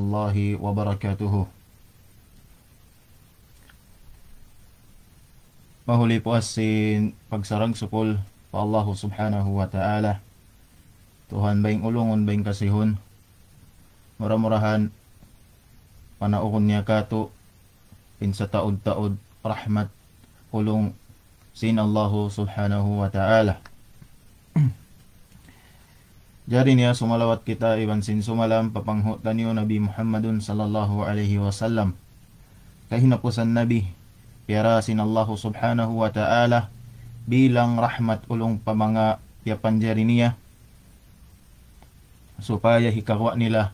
الله وبركاته Mahuli po asin pagsarang sukol pa Allah subhanahu wa ta'ala. Tuhan baing ulungon baing kasihon. Muramurahan panaukon niya kato sa taod-taod rahmat ulong sin Allah subhanahu wa ta'ala. Jari niya sumalawat kita sin sumalam papanghutan niyo Nabi Muhammadun sallallahu alaihi wasallam. Kahinapusan Nabi, piyarasin Allah subhanahu wa ta'ala bilang rahmat ulung pamanga yapan jari niya. Supaya hikawa nila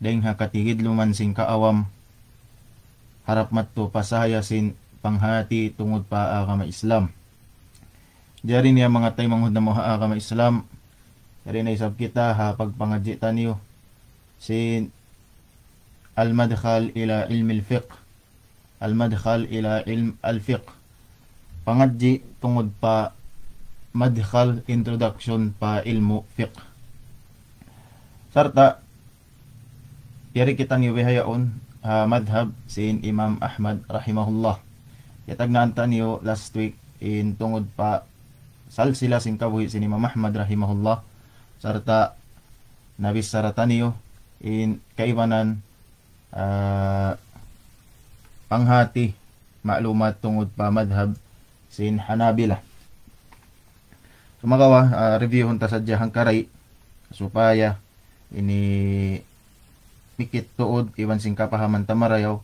deng hakatigid lumansing kaawam. Harap matto sin panghati tungod pa ma Islam. Jari niya mga tay manghud na mo ma Islam na sab kita ha pagpangajita niyo si al-madkhal ila ilm al-fiqh. Al-madkhal ila ilm al-fiqh. Pangadji tungod pa madkhal introduction pa ilmu fiqh. Sarta Yari ni iwihayaon ha madhab sin Imam Ahmad rahimahullah. Yatag naanta niyo last week in tungod pa salsila sing kabuhi sin Imam Ahmad rahimahullah sarta nabis nabisarataniyo in kaibanan uh, panghati maalumat tungod pa madhab sin Hanabila. Sumagawa, so, uh, review hunta sa Jahang Karay, supaya ini mikit tuod iban sing kapahaman tamarayaw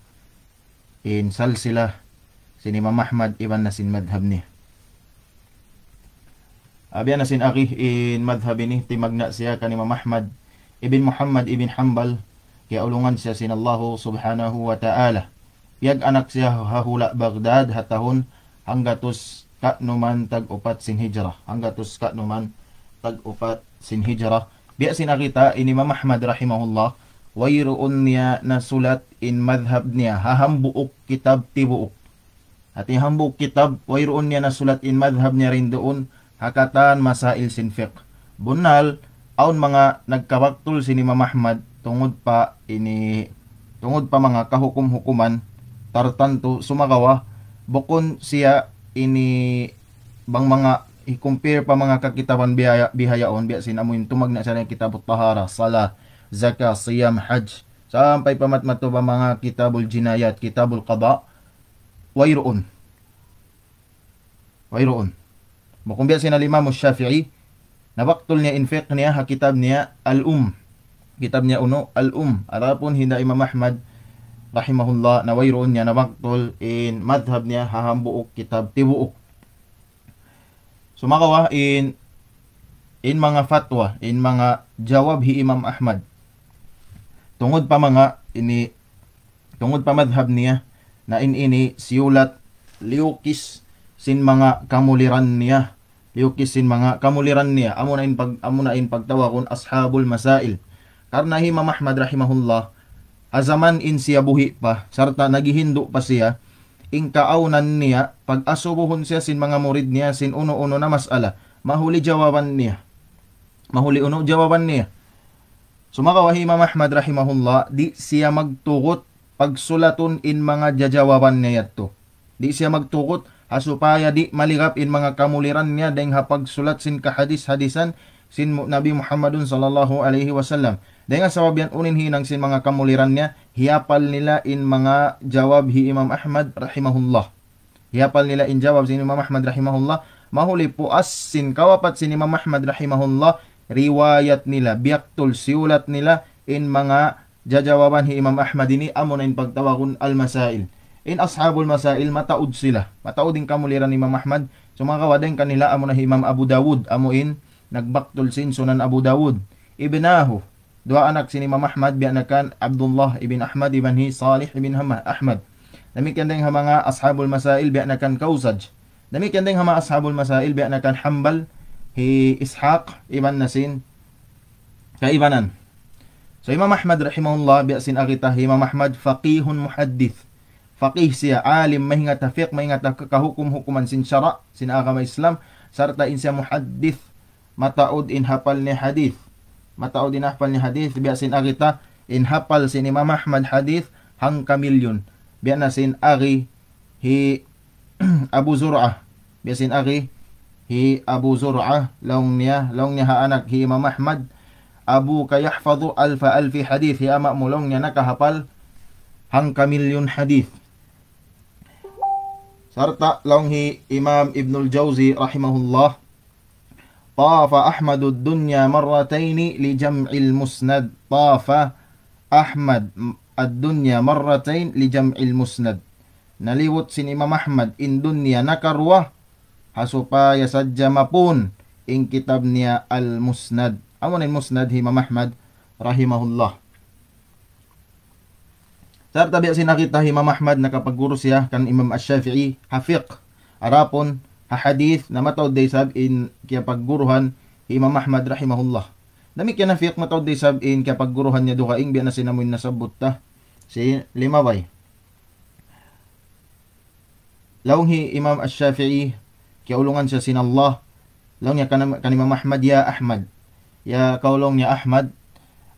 in sal sila sini Imam Ahmad iban na sin madhab niya. Abi ana sin in madhhab ni timagna siya kanima Ahmad ibn Muhammad ibn Hanbal kaya ulungan siya sin Allah subhanahu wa ta'ala. Yag anak siya hahula Baghdad hatahon hanggatos katnuman numan tag upat sin hijrah. Hanggatos ka numan tag upat sin hijrah. Biya sinakita ini Imam Ahmad rahimahullah wayroon niya na sulat in madhab niya hahambuok kitab tibuok. At ihambuok kitab wayroon niya na sulat in madhab niya rin doon hakatan masail sin fiqh bunal aun mga nagkabaktul sini Imam Ahmad tungod pa ini tungod pa mga kahukum-hukuman tartanto sumagawa bukon siya ini bang mga i-compare pa mga kakitawan bihaya, bihayaon biya sinamuin tumagna sa rin kitabot tahara sala zaka siyam hajj sampay pamatmato pa mga kitabul jinayat kitabul qada wayroon wayroon Mukumbiya si Imam Syafi'i na waktul niya infaq niya ha kitab niya al-um. Kitab niya uno al-um. Arapun hinda Imam Ahmad rahimahullah na wayroon niya na waktul in madhab niya hahambuok kitab tibuok. Sumakawa in in mga fatwa, in mga jawab hi Imam Ahmad. Tungod pa mga ini tungod pa madhab niya na in ini siulat liukis sin mga kamuliran niya liukisin mga kamuliran niya amo na pag amo na pagtawa kun ashabul masail karna hi Imam rahimahullah azaman in siya buhi pa sarta nagihindu pa siya ing kaawnan niya pag asubuhon siya sin mga murid niya sin uno-uno na masala mahuli jawaban niya mahuli uno jawaban niya Sumakawahi hi Ahmad rahimahullah, di siya magtugot pagsulatun in mga jajawaban niya to Di siya magtugot Asupaya di in mga kamuliran niya deng hapagsulat sulat sin kahadis-hadisan sin Nabi Muhammadun sallallahu alaihi wasallam. Dahil nga sa wabian unin hinang sin mga kamuliran niya, hiapal nila in mga jawab hi Imam Ahmad rahimahullah. Hiapal nila in jawab sin Imam Ahmad rahimahullah, mahuli po as sin kawapat sin Imam Ahmad rahimahullah, riwayat nila, biyaktul siulat nila in mga jajawaban hi Imam Ahmad ini amunain na al-masail in ashabul masail mataud sila mataud din kamuliran ni Imam Ahmad so mga kawaden kanila amo na Imam Abu Dawud amo in nagbaktol sin sunan Abu Dawud ibnahu dua anak sini Imam Ahmad bi anakan Abdullah ibn Ahmad ibn hi Salih ibn Hama Ahmad demikian kendeng hama ashabul masail bi anakan Kausaj demikian kendeng hama ashabul masail bi anakan Hanbal hi Ishaq ibn Nasin kaibanan So Imam Ahmad rahimahullah biasin agitah Imam Ahmad faqihun muhaddith. faqih sia alim mengingat tafiq mengingat kekah hukum-hukuman sin syara sin agama Islam serta insya muhaddith mataud in ni hadith mataud in ni hadith biasin agita in hafal sin Imam Ahmad hadith hang kamilyun biana sin agi hi Abu Zur'ah biasin agi hi Abu Zur'ah laungnya laungnya ha anak hi Imam Ahmad Abu kayahfadhu alfa alfi hadith hi amak mulungnya nak hafal hang kamilyun hadith serta longhi Imam Ibnul Jauzi rahimahullah طاف أحمد dunya مرتين لجمع المسند musnad أحمد Ahmad مرتين لجمع المسند نليوت jam'il musnad أحمد إن دنيا نكروة in dunya nakarwah Hasupaya sajjama pun in kitab niya al-musnad Awan musnad rahimahullah Tartabi sinakita Imam Ahmad nakapaguro siya kan Imam Ash-Shafi'i hafiq arapon ha hadith na matawd day sab in kaya pagguruhan Imam Ahmad rahimahullah. Dami kaya na fiq day sab in kaya pagguruhan niya duha ing na sinamoy nasabot ta si limaway. Laong hi Imam Ash-Shafi'i kaya ulungan siya sin Allah. Laong niya kan, Imam Ahmad ya Ahmad. Ya kaulong niya Ahmad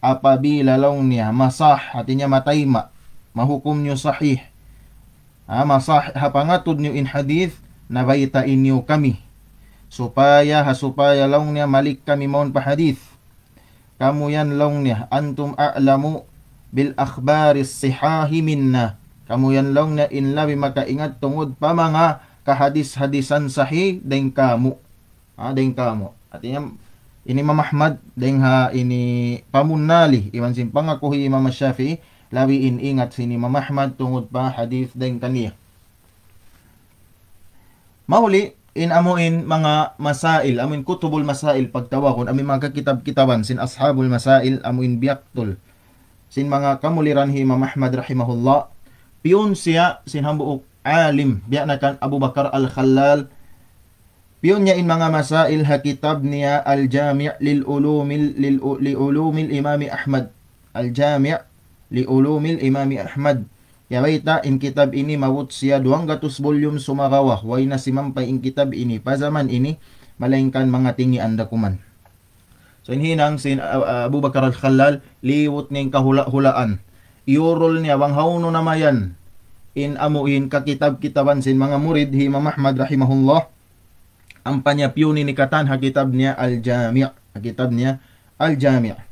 apabila laong niya masah at mataima ma hukumnya sahih ama hapangatud hapangatudnyu in hadis nabaita inyu kami supaya hasupaya niya malik kami maun pa hadith kamu yan niya antum a'lamu bil akhbari sihahi minna kamu yan niya in labi maka ingat tungod pa mga kahadis-hadisan sahih deng kamu ha, deng kamu artinya ini Imam Ahmad deng ha ini pamunali iman simpang aku Imam Syafi'i in ingat sini Imam Ahmad tungod pa hadith din kaniya. Mauli, inamuin mga masail, amin kutubul masail pagtawakon, amin mga kakitab-kitaban, sin ashabul masail, amin biyaktol, sin mga kamuliran hi Imam Ahmad rahimahullah, piyon siya sin hambuok alim, biya Abu Bakar al-Khalal, piyon niya in mga masail ha kitab niya al-jami' lil ulumil lil ulumil Imam Ahmad, al-jami' liulumil imami Ahmad. Yawaita in kitab ini mawut sia 200 volume sumagawah waina simampai in kitab ini zaman ini melainkan mangatingi anda kuman. So inhinang sin uh, uh, Abu Bakar al-Khalal liwut ning kahula-hulaan. Iurol niya wang hauno namayan in amuin ka kitab-kitaban sin mga murid Imam Ahmad rahimahullah. Ang panyapyuni ni katan ha kitab niya al-Jami' kitab niya al-Jami'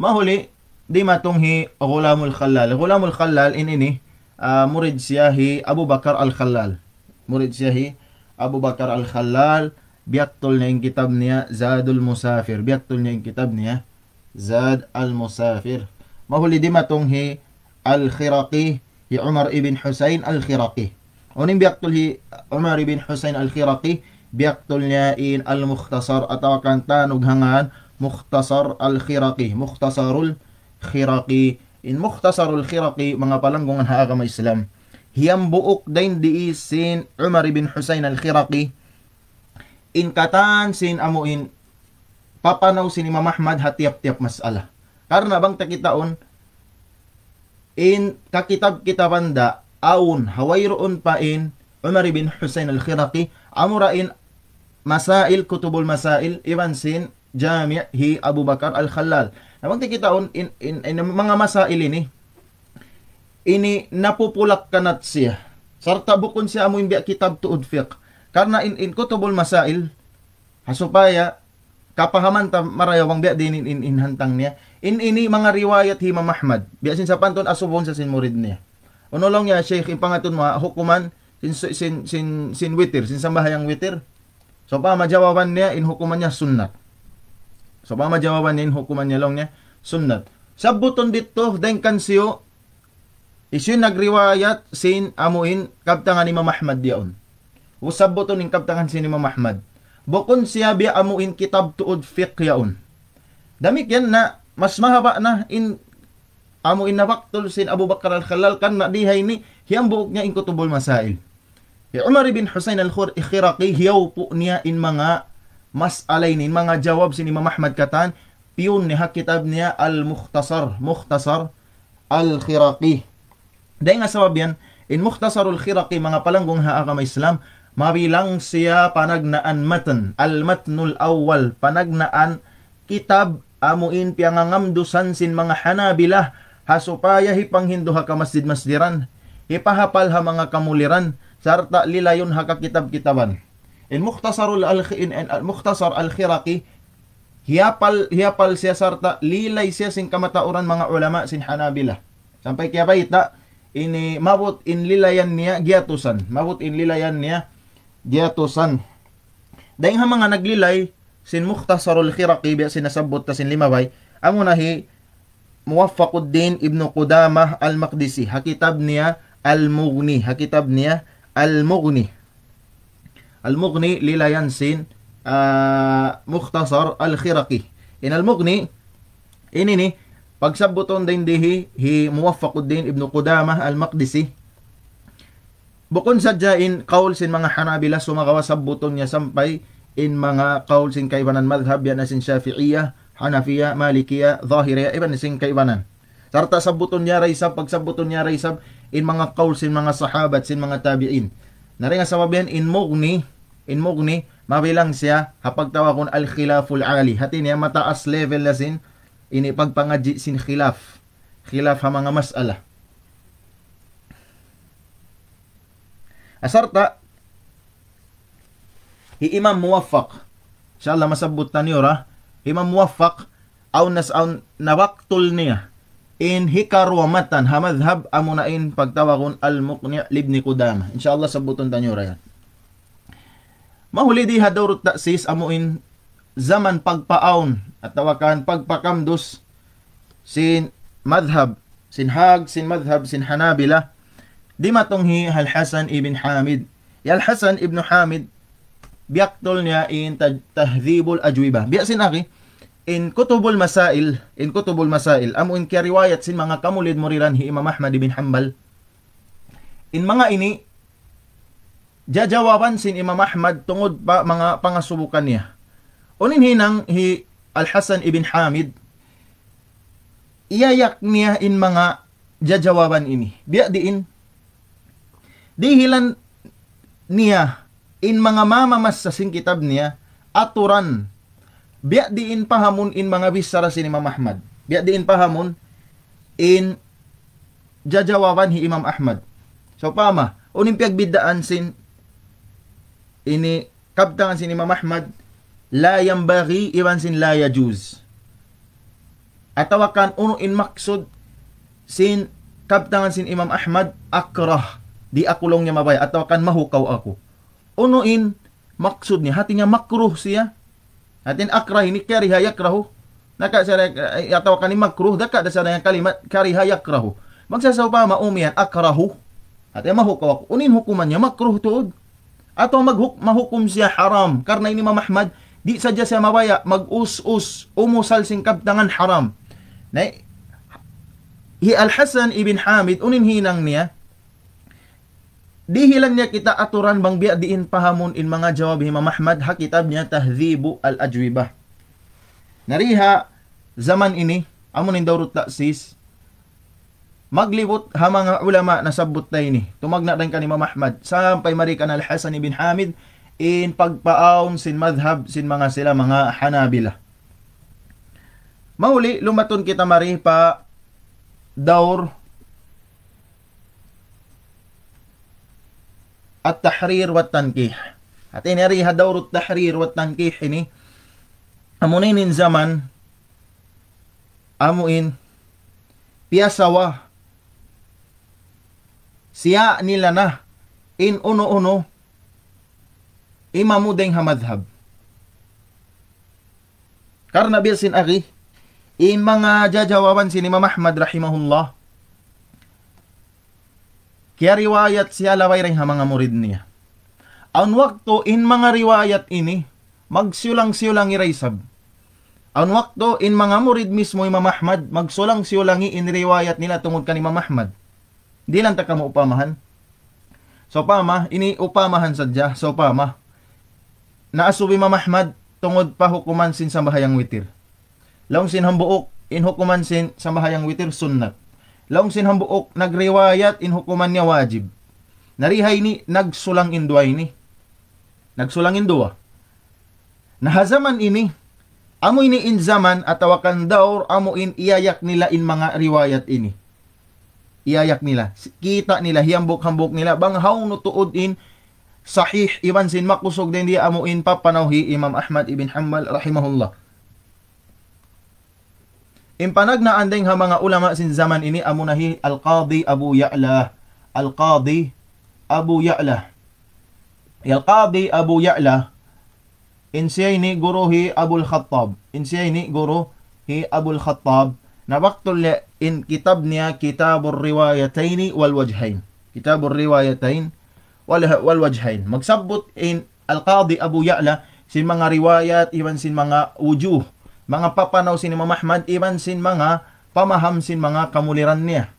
Mahuli, di matong hi Ghulamul Khalal. Ghulamul Khalal in ini uh, murid siya hi Abu Bakar Al-Khalal. Murid siya hi Abu Bakar Al-Khalal. Biyaktol niya yung kitab niya Zadul Musafir. Biyaktol niya yung kitab niya Zad Al-Musafir. Mahuli di matong hi Al-Khiraqi hi Umar ibn Husayn Al-Khiraqi. Uning biyaktol hi Umar ibn Husayn Al-Khiraqi. Biyaktol niya in Al-Mukhtasar atawakan tanog hangaan Mukhtasar al-Khiraqi, Mukhtasarul Khiraqi. In Mukhtasarul Khiraqi, mga palanggungan haagama Islam. Hiyang buok din diisin Umar ibn Husayn al-Khiraqi. In kataan sin amuin, papanaw sin Imam Ahmad hatiyak-tiyak masala. Karena bang takitaon, in kakitab kita banda, aun hawayroon pa in Umar ibn Husayn al-Khiraqi, amurain masail kutubul masail iban sin Jami' hi Abu Bakar al-Khalal. Na magtikitaon in, in, in, in mga masail ini ini napupulak kanat siya. Sarta bukon siya amo imbi kitab tuod fiqh. Karena in, in kutubul masail hasupaya kapahaman ta marayawang biya din in, in, in hantang niya. In ini mga riwayat hi Muhammad. Biya sin sa panton asubon sa sin murid niya. Uno lang niya Sheikh ipangaton mo hukuman sin sin sin, sin witir, sin sambahayang witir. So pa majawaban niya in hukuman niya sunnat. Sabama jawaban nin hukuman nyalong niya sunnat. Sa buton dito, dahil kansiyo, isyu nagriwayat sin amuin kaptangan ni Mamahmad diyon. Usab buton ning kaptangan sin ni Mamahmad. Bukon siya biya amuin kitab tuod fiqh yaon. Damik yan na mas mahaba na in amo inawaktol sin Abu Bakar al-Khalal kan na dihay ni hiyang bukok niya in kutubol masail. Ya Umar ibn Husayn al-Khiraqi hiyaw po niya in mga mas nin mga jawab si Imam Ahmad Katan piyon ni kitab niya al-Mukhtasar Mukhtasar al-Khiraqi Dahil nga sabab yan in Mukhtasarul Khiraqi mga palanggong ka Islam mabilang siya panagnaan matan al-matnul awwal panagnaan kitab amuin piangangamdusan sin mga hanabilah hasupaya hipang hipanghinduha ka masjid-masjiran hipahapal ha mga kamuliran sarta lilayon ha kitab-kitaban المختصر الخ... المختصر al-Khiraqi hiyapal hiyapal siya sarta lilay siya sing kamatauran mga ulama sin Hanabila sampai kaya bait na ini mabut in lilayan niya giatusan mabut in lilayan niya giatusan daing ha mga naglilay sin Mukhtasarul Khiraqi biya sinasabot ta sin limabay amo nahi Muwaffaquddin Ibn Qudamah Al-Maqdisi hakitab niya Al-Mughni hakitab niya Al-Mughni Al-Mughni لليانسين uh, ah, Mukhtasar Al-Khiraqi. In Al-Mughni, inini, pagsabuton din dihi, hi Muwaffaquddin Ibn Qudamah Al-Maqdisi. Bukon sa jain, kaul sin mga Hanabila, sumagawa sabuton niya sampay, in mga kaul sin kaibanan madhab, yan asin Syafi'iyah, Hanafiya, Malikiya, Zahiriya, iban sin kaibanan. Sarta sabuton niya raysab, pagsabuton niya raysab, in mga kaul sin mga sahabat, sin mga tabi'in. Nari nga sa mabihan inmogni, inmogni, mabilang siya hapagtawa kun al khilaful ali. Hati niya mataas level na sin ini pagpangaji sin khilaf. Khilaf ha mga mas'ala. Asarta hi imam muwaffaq. Inshallah masabot tanyo ra. Imam muwaffaq aw nas aw nawaktul niya in hikaruamatan hamadhab amunain pagtawagon al muqni' libni qudama insyaallah sa buton tanyo rayan mahuli di hadurut ta'sis amuin zaman pagpaon at tawakan pagpakamdos sin madhab sin hag sin madhab sin hanabila di matunghi hal Hasan ibn Hamid yal Hasan ibn Hamid biyaktol niya in tahdhibul ajwiba biya sin aki in kutubul masail in kutubul masail amo in kya riwayat sin mga kamulid mo hi Imam Ahmad ibn Hanbal in mga ini jajawaban sin Imam Ahmad tungod pa mga pangasubukan niya unin hinang hi Al-Hasan ibn Hamid iyayak niya in mga jajawaban ini biya diin dihilan niya in mga mamamas sa kitab niya aturan biya diin pahamon in mga bisara si Imam Ahmad. Biya diin pahamon in jajawaban hi Imam Ahmad. So pama, unim piagbidaan sin ini kaptangan sin Imam Ahmad la yang yambaghi iban sin la yajuz. Atawakan uno in maksud sin kaptangan sin Imam Ahmad akrah di akulong niya mabaya atawakan mahukaw ako. Uno in maksud niya hati nga makruh siya Atin akrah ini kariha yakrahu. Naka saya eh, atau kalimat makruh daka yang kalimat kariha yakrahu. Maksudnya seupama umian akrahu. Artinya mahukaw unin hukumannya makruh tuud. Atau maghuk mahukum siya haram karena ini Imam di saja saya mawaya mag-us-us umusal singkap tangan haram. Nah, hi Al-Hasan ibn Hamid unin hinang niya Dihilan niya kita aturan bang biya diin pahamon in mga jawab Imam Ahmad ha kitab niya Tahdhibu al-Ajwibah. Nariha zaman ini amon indawrut taksis maglibot ha mga ulama na sabot tayo ni. Tumagna rin ka ni Imam Ahmad. Sampay marikan al-Hasan ibn Hamid in pagpaawm sin madhab sin mga sila mga Hanabila. Mauli, lumaton kita mari pa daur at-tahrir wa tankih. At inariha dawr at-tahrir wa tankih ini amunin in zaman amuin piyasawa siya nila na in uno-uno imamudeng hamadhab. Karna bilsin aki, in mga jajawawan si ni Imam Ahmad rahimahullah, kaya riwayat siya laway rin mga murid niya. Ang wakto in mga riwayat ini, magsiulang-siulang iraysab. Ang wakto in mga murid mismo Imam Ahmad, magsulang-siulangi in riwayat nila tungod kan Imam Ahmad. Di lang ta kamo upamahan. So pama, ini upamahan sadya, so pama. Naasubi Imam Ahmad tungod pa hukuman sin sa bahayang witir. Laong sin hambuok, in hukuman sin sa bahayang witir sunnat laong sinhambuok nagriwayat in hukuman niya wajib. Narihay ni nagsulang induay ni. Nagsulang induwa. Nahazaman ini amo ini inzaman at tawakan daw amo in iyayak nila in mga riwayat ini. Iyayak nila. Kita nila hiyambok-hambok nila bang how no tuod in sahih iban sin makusog din di amo in papanaw hi Imam Ahmad ibn Hanbal rahimahullah Impanagnaan ding ha mga ulama sin zaman ini amunahi Al-Qadi Abu Ya'la. Al-Qadi Abu Ya'la. Al-Qadi Abu Ya'la. Insiyay ni guruhi Abul Khattab. Insiyay ni hi Abul Khattab. Na waktul in kitab niya Kitabur Riwayataini wal Wajhain. Kitabur riwayatain wal, wal Wajhain. Magsabot in Al-Qadi Abu Ya'la sin mga riwayat, iwan sin mga wujuh mga papanaw sin Imam Ahmad iban sin mga pamaham sin mga kamuliran niya.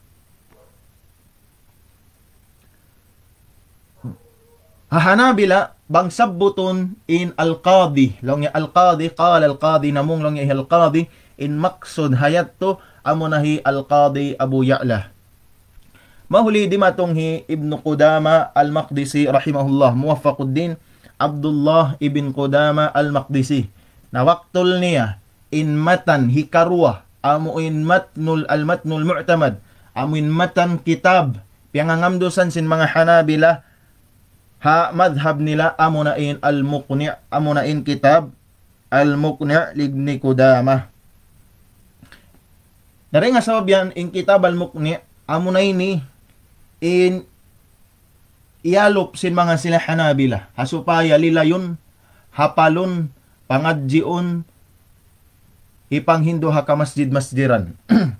Hahanabila bang sabbuton in al-qadi. Long al-qadi, qala al-qadi, namong long al-qadi, in maksud hayat to, amunahi al-qadi Abu Ya'la. Mahuli di matonghi Ibn Qudama al-Maqdisi rahimahullah, muwaffaquddin Abdullah ibn Qudama al-Maqdisi. Na waktol niya, in matan hikarwa amo in matnul al matnul mu'tamad amo in matan kitab piangangamdosan sin mga Hanabila ha madhab nila amo na in al muqni amo na in kitab al muqni ligni kudama Dari nga sabab yan in kitab al muqni amo na ini in ialop sin mga sila Hanabila hasupaya lilayon hapalon pangadjion ipang Hindu haka masjid masjiran.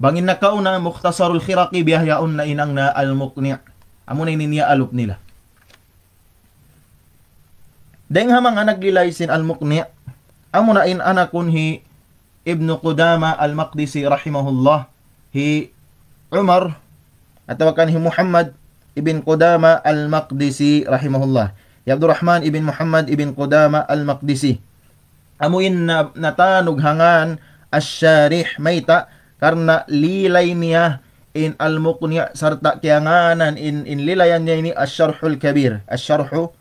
Bangin na kauna muktasarul khiraqi biyahyaon na inang na al-muqni' amo na niya alop nila. Deng hamang anak lilaysin al-muqni' amo na in anakun hi Ibn Qudama al-Maqdisi rahimahullah hi Umar atawakan hi Muhammad ibn Qudama al-Maqdisi rahimahullah. Ya Abdurrahman ibn Muhammad ibn Qudama al-Maqdisi. amuin na natanog hangan asyarih maita karena lilay niya in almuqniya sarta kianganan in in lilayan niya ini asyarhul kabir asyarhu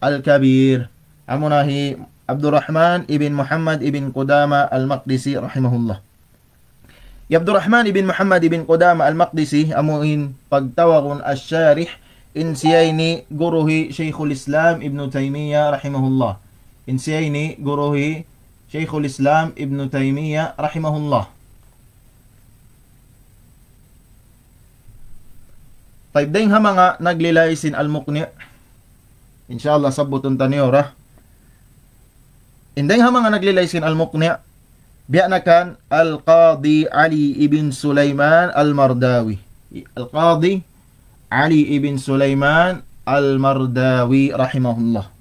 al kabir amunahi Abdurrahman ibn Muhammad ibn Qudama al-Maqdisi rahimahullah Ya Abdurrahman ibn Muhammad ibn Qudama al-Maqdisi amuin pagtawagun asyarih in siya ini guruhi Syekhul Islam ibn Taymiyyah rahimahullah insiyaini guruhi Syekhul Islam Ibn Taymiyah rahimahullah. Taib ding hama nga naglilaisin al-muqni. Inshallah sabuton tanyo ra. Indeng hama nga naglilaysin al-muqni. Bianakan al-Qadi Ali ibn Sulaiman al-Mardawi. Al-Qadi Ali ibn Sulaiman al-Mardawi rahimahullah.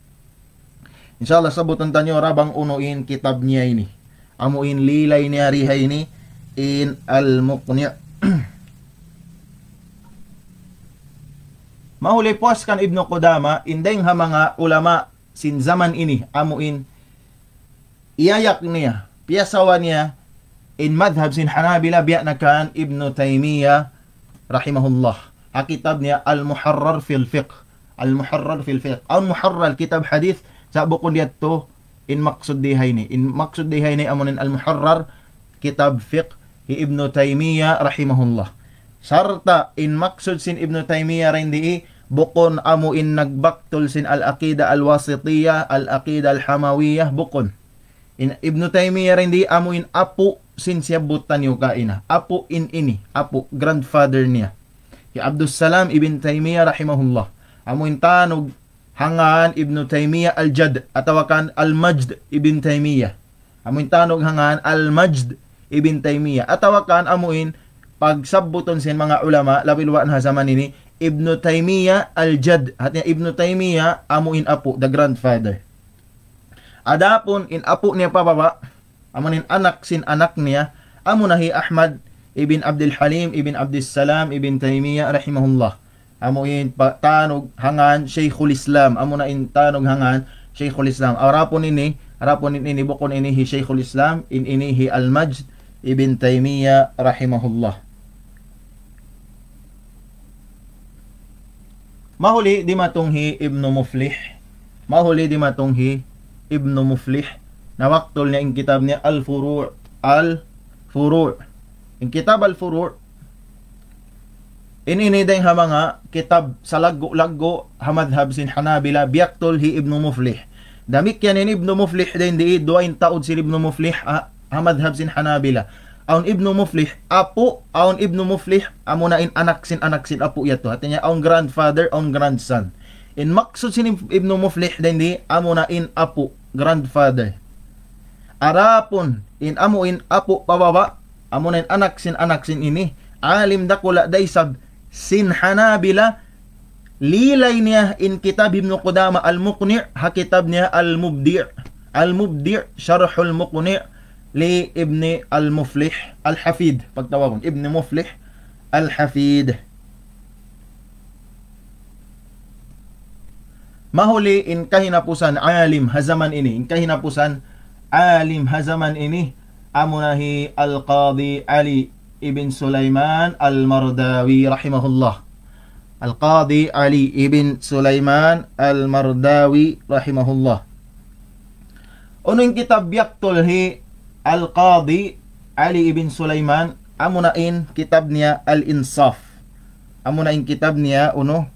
Insyaallah sebutan tanyo rabang unuin kitabnya ini. Amuin lila ini hari ini in al muqni. puas kan Ibnu Qudama indeng ha mga ulama sin zaman ini amuin iyayak niya piyasawa niya in madhab sin Hanabila biya na Ibnu Taimiyah rahimahullah. Ha kitab niya Al Muharrar fil Fiqh. Al Muharrar fil Fiqh. Al Muharrar kitab hadith Sabo ko to in maksud dihay ni. In maksud dihay ni amunin al-muharrar kitab fiqh hi Ibn Taymiyyah rahimahullah. Sarta in maksud sin Ibn Taymiyyah rin di bukon amo in nagbaktol sin al-aqida al-wasitiyah, al-aqida al-hamawiyah, bukon. In Ibn Taymiyyah rin di amo in apo sin siya butan yung kaina. Apo in ini, apo, grandfather niya. Kay Abdus Salam ibn Taymiyyah rahimahullah. Amo in tanog Hangan Ibn Taymiyyah al-Jad atawakan al-Majd Ibn Taymiyyah. Amuin tanog hangan al-Majd Ibn Taymiyyah atawakan amuin pagsabuton sin mga ulama labilwaan ha zaman ini Ibn Taymiyyah al-Jad hatnya Ibn Taymiyyah amuin apo the grandfather. Adapon in apo niya pababa amunin anak sin anak niya amunahi Ahmad ibn Abdul Halim ibn Abdul Salam ibn Taymiyyah rahimahullah amo in tanog hangan Sheikhul Islam amo na in tanog hangan Sheikhul Islam arapon ini arapon ini bukon ini hi Sheikhul Islam in ini hi Al Majd Ibn Taymiyah rahimahullah Mahuli di matunghi Ibnu Muflih Mahuli di matunghi Ibnu Muflih na waktol niya ang kitab niya Al-Furu' Al-Furu' ang kitab Al-Furu' Ininiday ha mga kitab sa laggo-laggo hamadhab sin Hanabila biyaktol hi Ibn Muflih. Damik yan in Ibn Muflih din di duwain taod sin Ibn Muflih ha, ah, hamadhab sin Hanabila. Aun Ibn Muflih apo, aun Ibn Muflih amo in anak sin anak sin apo yato. Hatin niya aun grandfather, aun grandson. In maksud sin Ibn Muflih din di amo in apo, grandfather. Arapon in amo in apo pababa, amo in anak sin anak sin ini. Alim dakula sab, sin Hanabila lilay niya in kitab Ibn Qudama al-Muqni' ha kitab niya al-Mubdi' al-Mubdi' Syarhul Muqni' li Ibn al-Muflih al-Hafid pagtawagon Ibn Muflih al-Hafid mahuli in kahinapusan alim hazaman ini in kahinapusan alim hazaman ini amunahi al-Qadhi Ali ibn Sulaiman al-Mardawi rahimahullah. Al-Qadi Ali ibn Sulaiman al-Mardawi rahimahullah. Unong kitab yak tulhi Al-Qadi Ali ibn Sulaiman amo in kitab niya Al-Insaf. Amo in kitab niya uno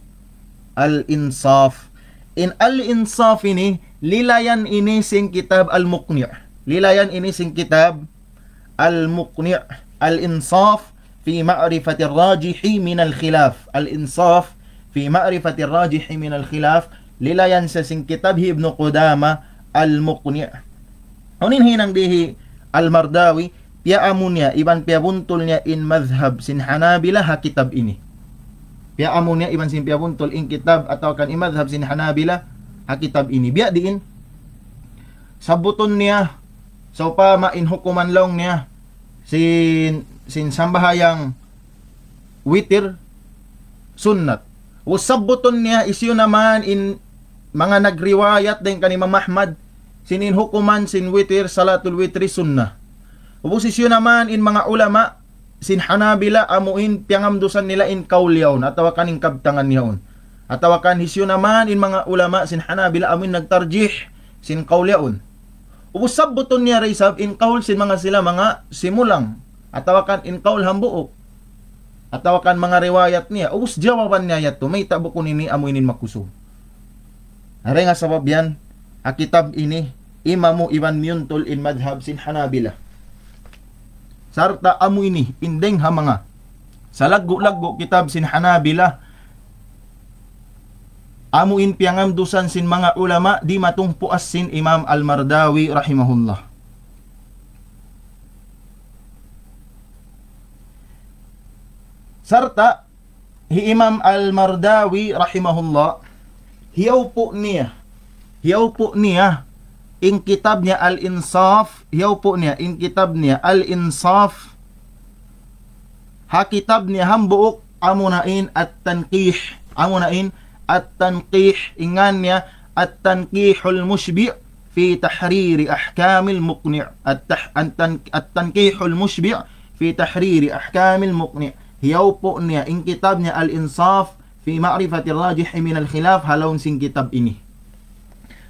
Al-Insaf. In Al-Insaf ini lilayan ini sing kitab Al-Muqni'. Lilayan ini sing kitab Al-Muqni' al-insaf fi ma'rifati rajihi min al khilaf al-insaf fi ma'rifati rajihi min al khilaf lila yansa sing kitab Ibn Qudama al-Muqni' unin hinang dihi al-Mardawi pia amunya iban pia buntulnya in madhab sin Hanabila ha kitab ini pia amunya iban sin pia buntul in kitab atau kan in madhab sin Hanabila ha kitab ini Biak diin Sabutunnya, niya sa in hukuman long niya sin sin sambahayang witir sunnat wasabbuton niya isyo naman in mga nagriwayat din kani Imam Ahmad sinin hukuman sin witir salatul witri sunnah ubos isyo naman in mga ulama sin Hanabila amuin piangamdusan nila in kaulyaon atawa kaning kabtangan niyaon atawa kan hisyo naman in mga ulama sin Hanabila amuin nagtarjih sin kaulyaon Usab buton niya raisab in kaul sin mga sila mga simulang. Atawakan in kaul hambuok. Atawakan mga riwayat niya. Uus jawaban niya yato. May tabo ko nini inin makuso. Aray nga sabab yan. Akitab ini. Imamu Ivan Myuntol in madhab sin Hanabila. Sarta amu ini. Indeng ha mga. Sa laggo-laggo kitab sin Hanabila amuin piangam dusan sin mga ulama di matungpuas sin Imam Al-Mardawi rahimahullah. Serta hi Imam Al-Mardawi rahimahullah hiyaw po niya hiyaw po niya in kitab niya Al-Insaf hiyaw po niya in kitab niya Al-Insaf ha kitab niya hambuok amunain at tanqih amunain At-tanqih ingannya At-tanqihul musbi' fi tahriri ahkamil muqni' At-tanqihul musbi' fi tahriri ahkamil muqni' Hiyaw pu'nya in kitabnya Al-Insaf fi ma'rifati rajih minal khilaf halaun sing kitab ini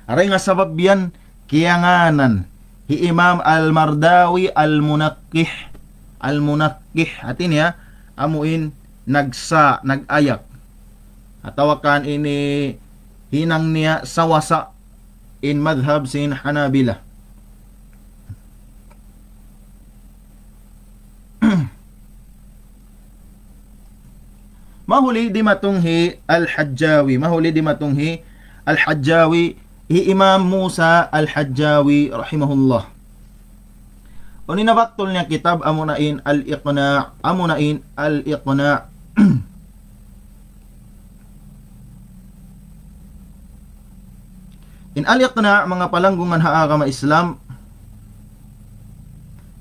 Aray nga sabab yan kianganan Hi Imam Al-Mardawi Al-Munaqih Al-Munaqih Atin ya Amuin nagsa, nagayak atawakan ini hinang niya sa wasa in madhab sin Hanabila mahuli di matunghi al-Hajjawi mahuli di matunghi al-Hajjawi hi Imam Musa al-Hajjawi rahimahullah Uninabaktol niya kitab amunain al-iqna amunain al-iqna In Inalyak na mga palanggungan haa ka ma Islam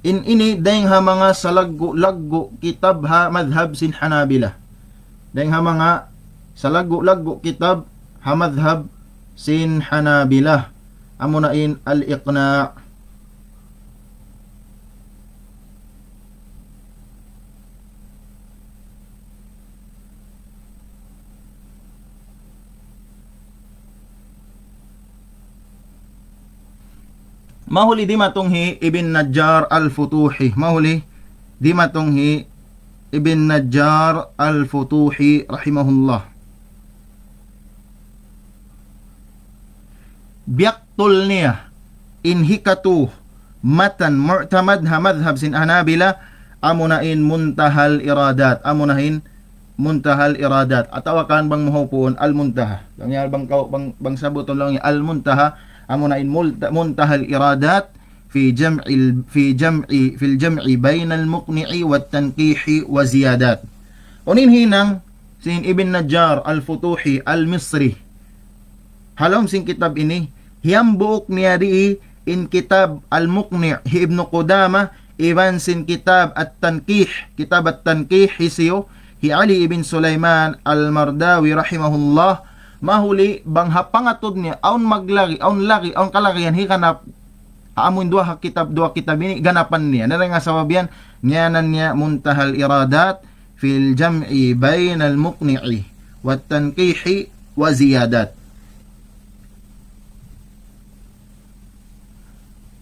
in ini dayng ha mga salaggo laggo kitab ha madhab sin Hanabila. Dayng ha mga salaggo laggo kitab ha madhab sin Hanabila. Amo in al-iqna' mahuli di matunghi ibn Najjar al-Futuhi mahuli di matunghi ibn Najjar al-Futuhi rahimahullah biyaktol niya inhikatu matan mu'tamad ha madhab sin anabila amunain muntahal iradat amunahin muntahal iradat atawa kan bang muhupon al muntaha lang bang bang bang sabuton lang al muntaha امنا منتهى الارادات في جمع في جمع في الجمع بين المقنع والتنقيح وزيادات ونين هنا سين ابن نجار الفتوحي المصري هلوم سين كتاب اني هيام بوك نياري ان كتاب المقنع ابن قدامه ايفان سين كتاب التنقيح كتاب التنقيح هي هي علي ابن سليمان المرداوي رحمه الله mahuli bang hapangatod niya aun maglari aun lari aun kalarian hikanap aamun dua hakitab dua kitab ini ganapan niya na nga sababian nyanan niya muntahal iradat fil jam'i bainal muqni'i wat tanqihi wa ziyadat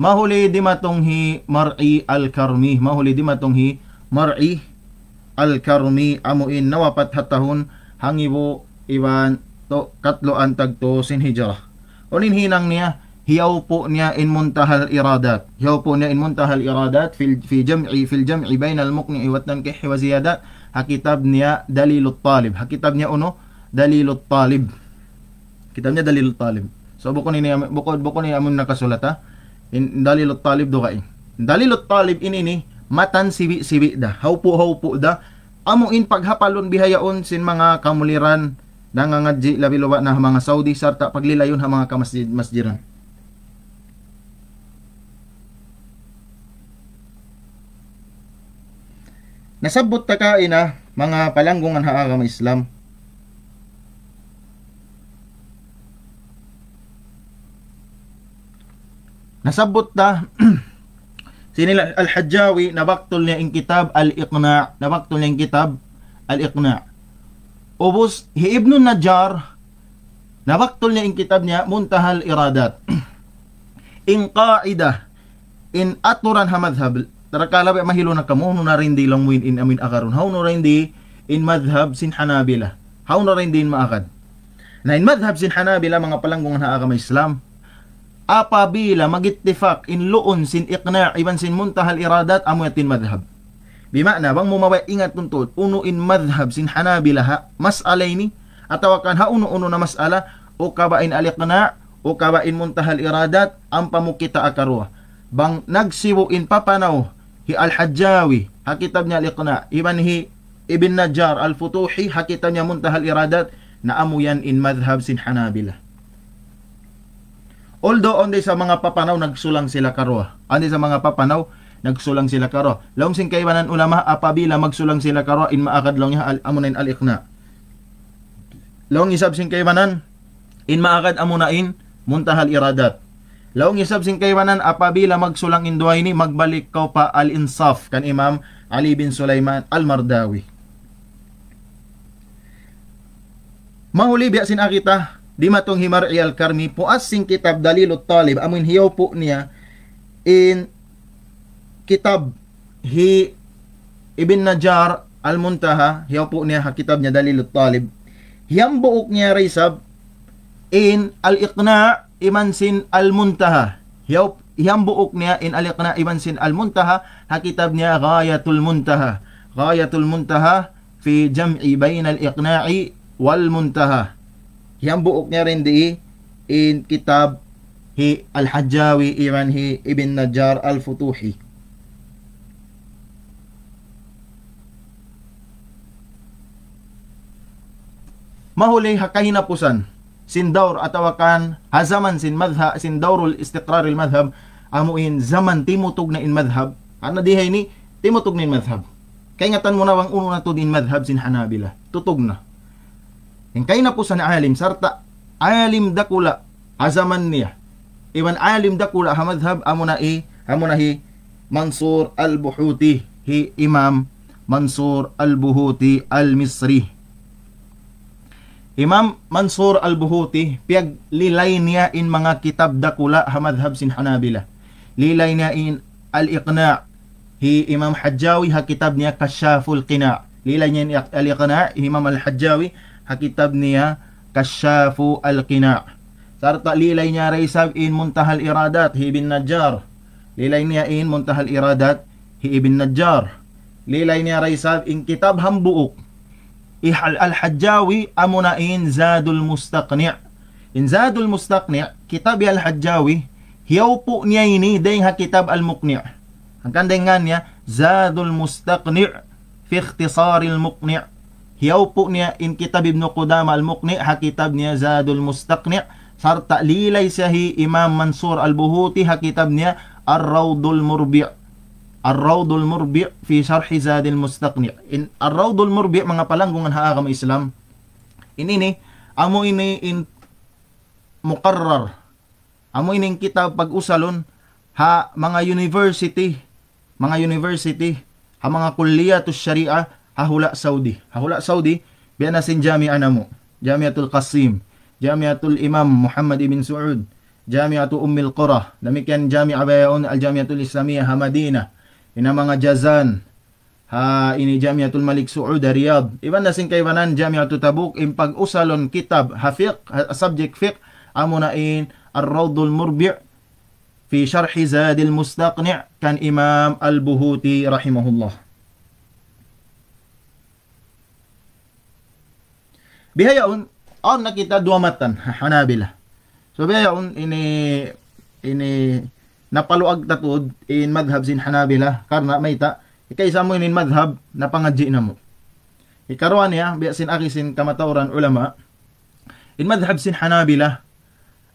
mahuli di matonghi mar'i al karmi mahuli di matonghi mar'i al karmi amuin nawapat hatahun hangibo iwan to katlo ang tagto sin hijrah. Unin hinang niya hiyaw po niya in muntahal iradat. Hiyaw po niya in muntahal iradat fil fi jam'i fil jam'i bainal al muqni wa tankihi wa ziyada. Hakitab niya dalilut talib. Hakitab niya uno dalilut talib. Kitab niya dalilut talib. So bukod ni bukod bukod ni amon nakasulat ha. In dalilut talib do kay. Dalilut talib inini matan sibi sibi da. Hawpo hawpo da. Amo in paghapalon bihayaon sin mga kamuliran nangangadji labi luwa na mga Saudi sarta paglilayon ha mga kamasjid masjiran Nasabot ta kaina mga palanggungan ha agama Islam Nasabot ta sinila al-Hajjawi nabaktol niya in kitab al-Iqna nabaktol niya in kitab al-Iqna ubos Ibn Najjar nabaktol niya in kitab niya Muntahal Iradat in qaida in aturan ha hamadhab tarakala ba mahilo na kamo no na rindi lang win in amin akaron how no rindi in madhhab sin Hanabila how no rindi in maakad na in madhab sin Hanabila mga palanggungan na may Islam apabila magittifak in luon sin iqna' iban sin muntahal iradat tin madhhab. Bimakna bang mumawa ingat tuntut uno in madhab sin Hanabila ha mas'alaini atawa kan ha uno-uno na mas'ala o kabain aliqna o kabain muntahal iradat ang pamukita akaruha bang nagsiwuin papanaw hi al-Hajjawi ha kitab niya aliqna iban hi Ibn Najjar al-Futuhi ha niya muntahal iradat na amuyan in madhab sin Hanabila Although onde sa mga papanaw nagsulang sila karuha, andi sa mga papanaw nagsulang sila karo laong sing kaibanan ulama apabila magsulang sila karo in maakad lang niya al amunain al ikna laong isab sing kaibanan in maakad amunain muntahal iradat laong isab sing kaibanan apabila magsulang induay ni magbalik kaw pa al insaf kan imam Ali bin Sulaiman al Mardawi mahuli biya sin akita di matong himar al karmi puas sing kitab dalilut talib amin hiyaw po niya in kitab hi Ibn Najjar al-Muntaha, hiyaw po niya ha kitab niya Dalilut Talib. Hiyang buok niya raysab in al-Iqna imansin al-Muntaha. Hiyaw hiyang buok niya in al-Iqna imansin al-Muntaha, ha kitab niya Ghayatul Muntaha. Ghayatul Muntaha fi jam'i bain al-Iqna'i wal Muntaha. Hiyang buok niya rin di in kitab hi al-Hajjawi iman hi Ibn Najjar al-Futuhi. mahuli kahinapusan sindaur atawakan hazaman sin madha sindaurul istiqrar al madhab amuin zaman timutog na in madhab ana dihay ni timutog na in madhab kay ngatan mo na wang uno na to din madhab sin hanabila tutog na in kay na pusan alim sarta alim dakula hazaman niya iwan alim dakula ha madhab amo na i amo na hi Mansur al-Buhuti hi Imam Mansur al-Buhuti al-Misri Imam Mansur al-Buhuti piag lilay niya in mga kitab dakula hamadhab sin Hanabila. Lilay niya in al-Iqna hi Imam Hajjawi ha kitab niya Kashaful Qina. Lilay niya in al-Iqna Imam al-Hajjawi ha kitab niya Kashafu al-Qina. Sarta lilay niya raysab in Muntahal Iradat hi Ibn Najjar. Lilay niya in Muntahal Iradat hi Ibn Najjar. Lilay niya raysab in kitab hambuok Al-Hajjawi amuna Zadul Mustaqni' Zadul Mustaqni' kitab Al-Hajjawi hiaupu niya ini deng ha kitab Al-Muqni' Angkan dengannya Zadul Mustaqni' fi al Muqni' hiaupu niya in kitab Ibnu Qudama Al-Muqni' ha kitab niya Zadul Mustaqni' sarta lilay sahi Imam Mansur Al-Buhuti ha kitab niya Ar-Raudul Murbi' Ar-Rawdul Murbi' fi Sharhi Zadil Mustaqni'. In Ar-Rawdul Murbi' mga palanggungan haagam Islam. Inini amo ini in mukarrar Amo ini kita pag-usalon ha mga university, mga university, ha mga to sharia ha hula Saudi. Ha hula Saudi bianasin jami'an amo. Jamiatul Qasim, Jamiatul Imam Muhammad ibn Saud, Jamiatu Ummil Qura, demikian Jami'a Bayon al Jamiatul Islamiyah ha Madinah ina mga jazan ha ini Jamiatul Malik Suud Riyadh iban nasing kay Jamiatu Tabuk impag usalon kitab hafiq subject fiqh amo na in Ar-Rawdul Murbi' fi Sharh Zadil Mustaqni' kan Imam Al-Buhuti rahimahullah Bihayaon on nakita duamatan Hanabila. So bihayaon ini ini napaluag tatod in madhab sin Hanabila karna mayta ikaysa mo in madhab napangadji na mo ikaruan niya biya sin akisin kamatauran ulama in madhab sin Hanabila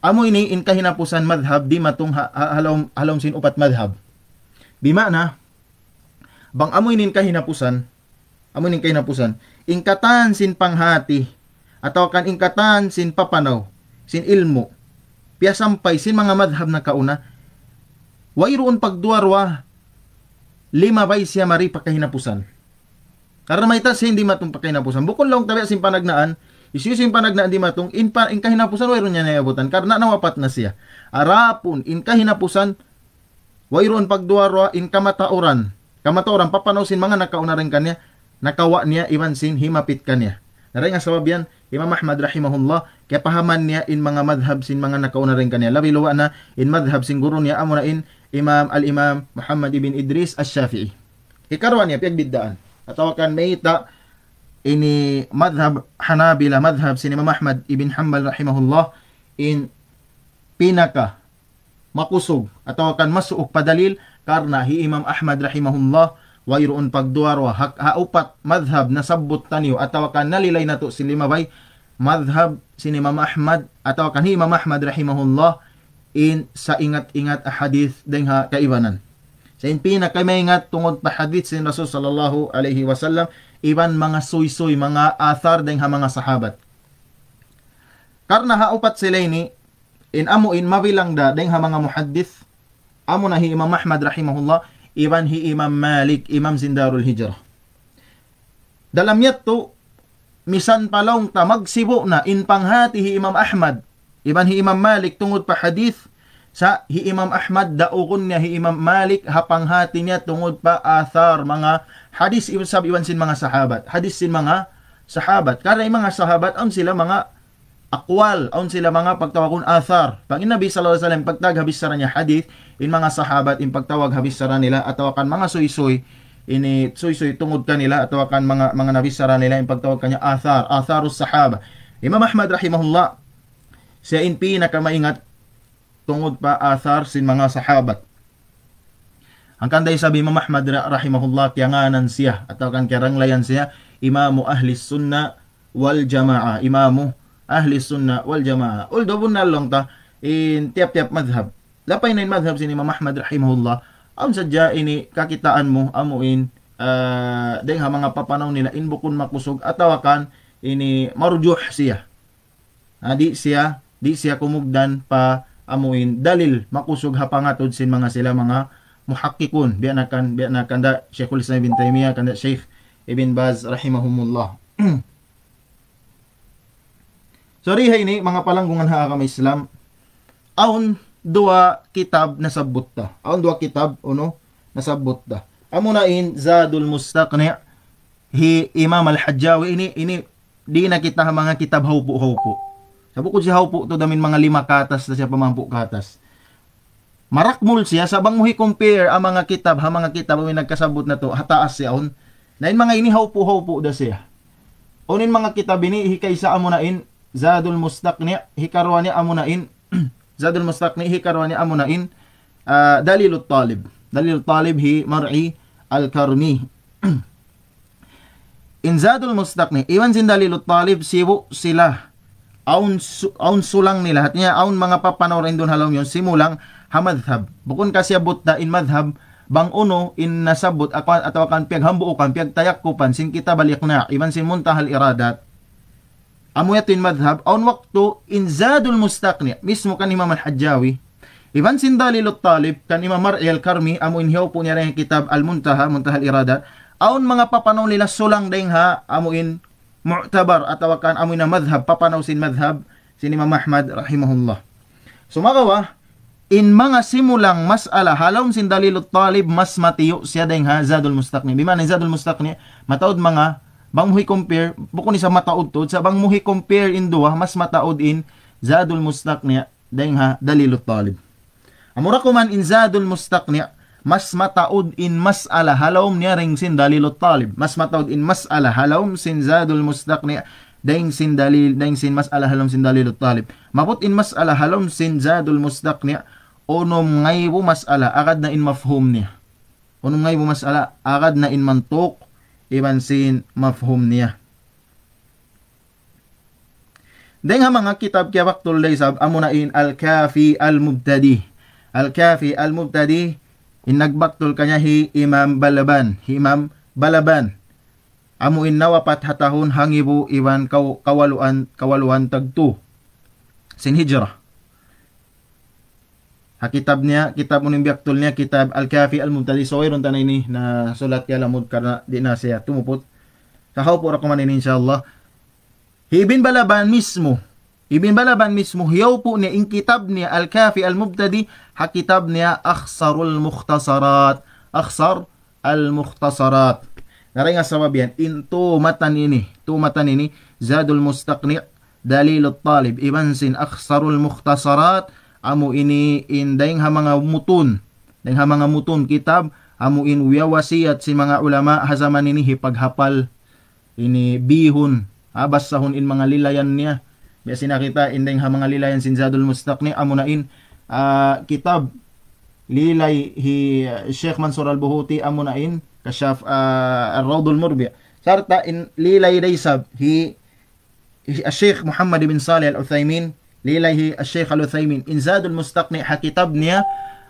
amo ini in kahinapusan madhab di matung halom halom sin upat madhab di na bang amo inin kahinapusan amo inin kahinapusan ingkatan sin panghati atau kan ingkatan sin papanaw sin ilmo piasampay sin mga madhab na kauna Wairoon pagduarwa, lima bay siya mari pakahinapusan. Karon may tas hindi matong pakahinapusan. Bukon lang tabi asin panagnaan, isyu sin panagnaan di matong in pa in kahinapusan wairon niya nayabutan karna nawapat na siya. Arapon in kahinapusan wairon pagduarwa in kamatauran. Kamataoran papanawsin mga nakauna rin kanya, nakawa niya iban sin himapit kanya. Naray nga sabab yan, Imam Ahmad rahimahullah, kaya pahaman niya in mga madhab sin mga nakauna rin kanya. Labi luwa na in madhab sin guru niya amo in Imam Al-Imam Muhammad ibn Idris Asy-Syafi'i. Ikarwan ya pihak bid'ah. Atau kan meita ini madhab Hanabila madhab sini Imam Ahmad ibn Hanbal rahimahullah in pinaka makusuk atau kan masuk padalil karena hi Imam Ahmad rahimahullah wa irun pagduar wa hak upat madhab nasabut taniu atau kan nalilay natu si bay madhab sini Imam Ahmad atau kan hi Imam Ahmad rahimahullah in sa ingat-ingat hadith deng ha kaibanan. Sa in pinaka maingat tungod pa hadith sin Rasul sallallahu alaihi wasallam iban mga suy-suy mga athar deng ha mga sahabat. Karna ha upat sila ini in amo in mabilang da deng ha mga muhaddith amo na hi Imam Ahmad rahimahullah iban hi Imam Malik Imam Zindarul Hijrah. Dalam yato misan palong ta magsibo na in panghati hi Imam Ahmad Iban hi Imam Malik tungod pa hadith sa hi Imam Ahmad daukon niya hi Imam Malik hapanghati niya tungod pa athar mga hadis ibn sab iwan sin mga sahabat hadis sin mga sahabat karna mga sahabat ang sila mga akwal aun sila mga pagtawag athar pag inabi sallallahu alaihi wasallam pagtag habis sara niya hadith in mga sahabat in pagtawag habis sara nila atawakan mga suisoy ini suisoy tungod kanila atawakan mga mga nabi sara nila in pagtawag kanya athar atharus sahaba Imam Ahmad rahimahullah siya in pinakamaingat tungod pa athar sin mga sahabat. Ang kanday sabi Imam Ahmad rahimahullah kiyanganan siya at kan kiranglayan siya imamu ahli sunna wal jamaa imamu ahli sunna wal jamaa although bunna lang ta in tiap-tiap madhab lapay na in madhab sin Imam Ahmad rahimahullah ang sadya ini kakitaan mo amuin uh, ah, dahil ha mga papanaw nila inbukon makusog atawakan ini marujuh siya adi siya di siya kumugdan pa amuin dalil makusog hapangatod sin mga sila mga muhakkikun biya na kan biya na kanda Sheikhul Islam Ibn Taymiyyah kanda Sheikh Ibn Baz rahimahumullah Sorry hay ni mga palanggungan ha kami Islam aun dua kitab na sabut ta. Aun dua kitab uno na sabut ta. Amo na in Zadul Mustaqni hi Imam Al-Hajjawi ini ini di na kita mga kitab hawpo hawpo. Sabok ko siya po to damin mga lima katas na siya pamampo katas. Marakmul siya sabang mo compare ang mga kitab ha mga kitab may nagkasabot na to hataas siya on. Nain mga inihaw po hawpo po da siya. Onin mga kitab ini hikay sa in Zadul Mustaqni hikarwani in Zadul Mustaqni hikarwani amunain uh, ah, Dalilut Talib. Dalil Talib hi mar'i al-Karmi. In Zadul Mustaqni iwan sin Dalilut Talib sibo sila aun aun sulang ni at niya aun mga papanorin dun halaw yon simulang hamadhab bukon kasi abot da in madhab bang uno in nasabot ako ato kan piyag hambuo kan piyag tayak ko pansin kita balik na iban sin muntahal iradat amo yatin madhab aun wakto in zadul mustaqni mismo kan imam al-hajjawi iban sin dalilot talib kan imam mar'i al-karmi amu inhiyaw po niya rin kitab al-muntaha muntahal iradat aun mga papanaw nila sulang ding ha amo in mu'tabar atawakan amoy na madhab, papanawsin madhab, si Imam Ahmad rahimahullah. So magawa, in mga simulang mas'ala, halawm sin dalilot talib, mas matiyo siya dahing ha, zadul mustaqni. Biman ang zadul mustaqni, mataod mga, bang muhi compare, buko ni sa mataod to, sa bang muhi compare in duha, mas mataod in zadul mustaqni, dahing ha, dalilot talib. Amura ko man in zadul mustaqni, mas mataud in mas'ala halawm niya ring sin dalilot talib. Mas mataud in mas'ala halawm sin zadul mustaqni daing sin dalil daing sin mas'ala halawm sin dalilot talib. Maput in mas'ala halawm sin zadul mustaqni unom ngaybo mas'ala agad na in mafhum niya. Unom ngaybo mas'ala agad na in mantok iban sin mafhum niya. Deng ha mga kitab kaya waktul day sab amo in al-kafi al-mubtadi. Al-kafi al-mubtadi Inagbaktol kanya hi Imam Balaban, hi Imam Balaban. Amo innawa pat hatahon hangibo iwan kaw, kawaluan kawaluan tagto. Sin hijrah. Ha kitab niya, kitab uning biaktol niya, kitab Al-Kafi Al-Mumtadi. So, iron tanay ni na sulat kaya lamod karna di na siya tumupot. Kahaw po ra ko man ini inshallah. Hibin Balaban mismo Ibn Balaban mismuh yaupu ni in niya Al-Kafi Al-Mubtadi ha niya Akhsarul Mukhtasarat. Akhsar Al-Mukhtasarat. nga sa biyan. Intu matan ini. tumatan ini. Zadul Mustaqni' Dalilul Talib. Iban sin Akhsarul Mukhtasarat. Amu ini indaing ha mga mutun. Daing ha mga mutun kitab. Amu in wiya wasiat si mga ulama hazaman ini hipaghapal. Ini bihun. Abasahon in mga lilayan niya biasa kita indeng ha mga lilayan sin Zadul Mustaqni amunain uh, kitab lilay hi Sheikh Mansur Al-Buhuti amunain kasyaf uh, Raudul rawdul Murbi sarta in lilay daysab hi Sheikh Muhammad bin Salih Al-Uthaymin lilay hi Sheikh Al-Uthaymin in Zadul Mustaqni ha kitab niya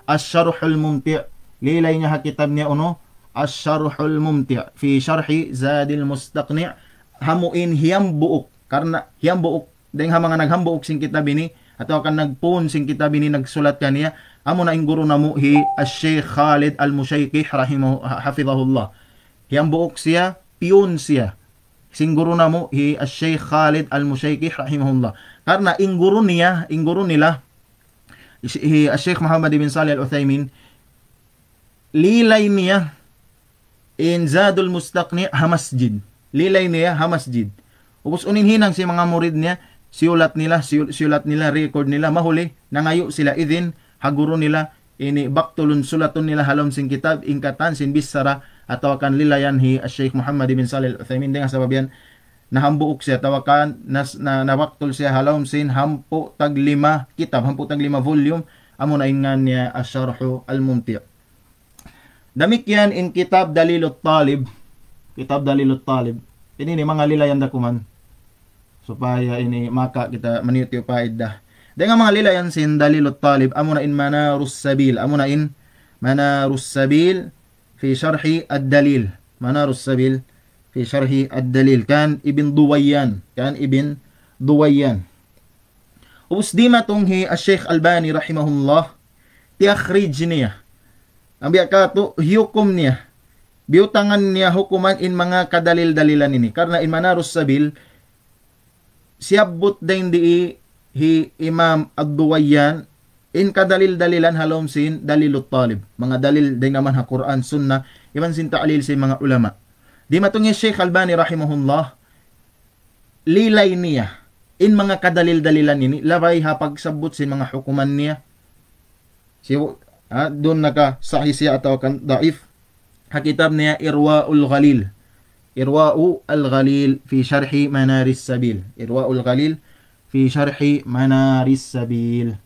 Asyarhul Mumti lilay niya ha kitab niya uno Asyarhul Mumti fi syarhi Zadil Mustaqni hamuin hiyam buuk karena hiyam buuk Dahil nga mga naghambuok sing kita bini, ato kan nagpon sing kita bini nagsulat kaniya, amo na inguro na mo hi Sheikh Khalid Al-Mushayki rahimahu hafizahullah. Hi ang buok siya, piyon siya. Sing guru na mo hi Sheikh Khalid Al-Mushayki rahimahullah. Karena inguro niya, inguro nila hi Sheikh Muhammad bin Salih al Uthaymeen lilay niya in Zadul Mustaqni Hamasjid. Lilay niya Hamasjid. Ubus unin hinang si mga murid niya siulat nila, siulat nila, record nila, mahuli, nangayo sila idin, haguro nila, ini baktulun sulaton nila halom sing kitab, ingkatan sin bisara, atawakan lilayan hi Sheikh Muhammad bin al Uthaymin, dengan sabab yan, nahambuok siya, tawakan, nas, na, nawaktol siya halom sin hampo tag lima kitab, hampo tag lima volume, amo na ingan niya asharhu al-mumti' Damik in kitab dalilut talib, kitab dalilut talib, ini mga lilayan dakuman, supaya ini maka kita meniti faedah dengan mga lila yan sin dalilul talib amuna in mana sabil amuna in mana sabil fi syarhi ad-dalil mana sabil fi syarhi ad-dalil kan ibn duwayan kan ibn duwayan Usdima tunghi Syekh Albani rahimahullah tiakhrij niya ambi biyaka to hukum niya biutangan niya hukuman in mga kadalil-dalilan ini karena in mana sabil siabbot din di hi imam agduwayan in kadalil-dalilan halomsin dalilut talib. Mga dalil din naman ha Quran, Sunnah, iban sin ta'lil sa mga ulama. Di matungi Sheikh Albani rahimahullah, lilay niya in mga kadalil-dalilan ini, labay ha pagsabot sin mga hukuman niya. Si, ha, doon naka sahih siya atau kan daif. Hakitab niya Irwaul Ghalil. إرواء الغليل في شرح منار السبيل إرواء الغليل في شرح منار السبيل